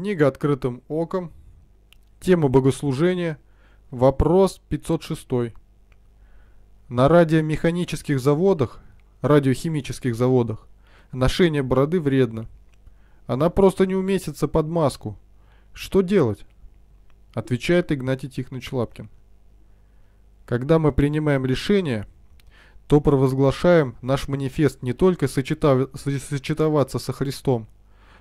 Книга «Открытым оком». Тема богослужения. Вопрос 506. На радиомеханических заводах, радиохимических заводах, ношение бороды вредно. Она просто не уместится под маску. Что делать? Отвечает Игнатий Тихонович Лапкин. Когда мы принимаем решение, то провозглашаем наш манифест не только сочетав... сочетоваться со Христом –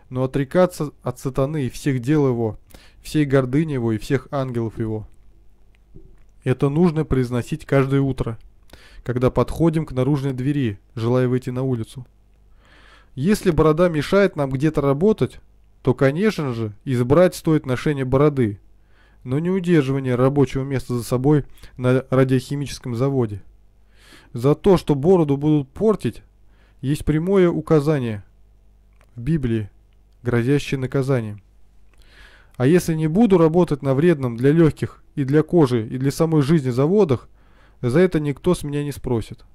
но отрекаться от сатаны и всех дел его, всей гордыни его и всех ангелов его. Это нужно произносить каждое утро, когда подходим к наружной двери, желая выйти на улицу. Если борода мешает нам где-то работать, то, конечно же, избрать стоит ношение бороды, но не удерживание рабочего места за собой на радиохимическом заводе. За то, что бороду будут портить, есть прямое указание в Библии грозящие наказанием. А если не буду работать на вредном для легких и для кожи и для самой жизни заводах, за это никто с меня не спросит.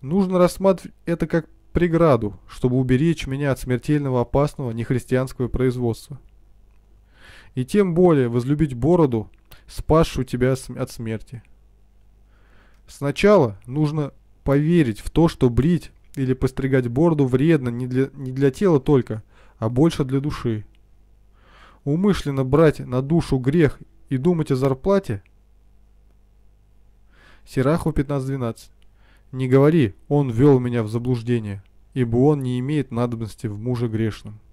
Нужно рассматривать это как преграду, чтобы уберечь меня от смертельного опасного нехристианского производства. И тем более возлюбить бороду, спасшую тебя от смерти. Сначала нужно поверить в то, что брить или постригать бороду вредно не для, не для тела только, а больше для души. Умышленно брать на душу грех и думать о зарплате? Сираху 15.12. Не говори, он ввел меня в заблуждение, ибо он не имеет надобности в муже грешном.